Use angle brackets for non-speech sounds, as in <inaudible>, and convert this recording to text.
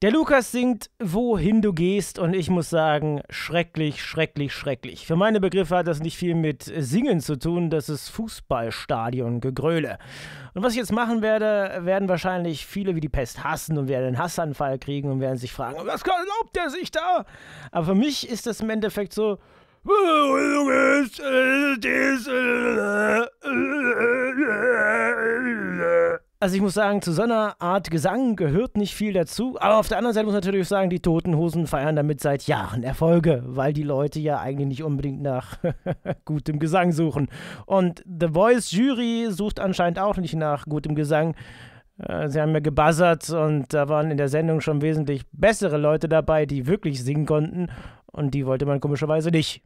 Der Lukas singt Wohin du gehst und ich muss sagen, schrecklich, schrecklich, schrecklich. Für meine Begriffe hat das nicht viel mit Singen zu tun, das ist Fußballstadion Gegröle. Und was ich jetzt machen werde, werden wahrscheinlich viele wie die Pest hassen und werden einen Hassanfall kriegen und werden sich fragen, was glaubt der sich da? Aber für mich ist das im Endeffekt so, Wohin du gehst, äh, dies, äh, Also ich muss sagen, zu so einer Art Gesang gehört nicht viel dazu. Aber auf der anderen Seite muss man natürlich auch sagen, die Totenhosen feiern damit seit Jahren Erfolge, weil die Leute ja eigentlich nicht unbedingt nach <laughs> gutem Gesang suchen. Und The Voice Jury sucht anscheinend auch nicht nach gutem Gesang. Äh, sie haben ja gebuzzert und da waren in der Sendung schon wesentlich bessere Leute dabei, die wirklich singen konnten. Und die wollte man komischerweise nicht.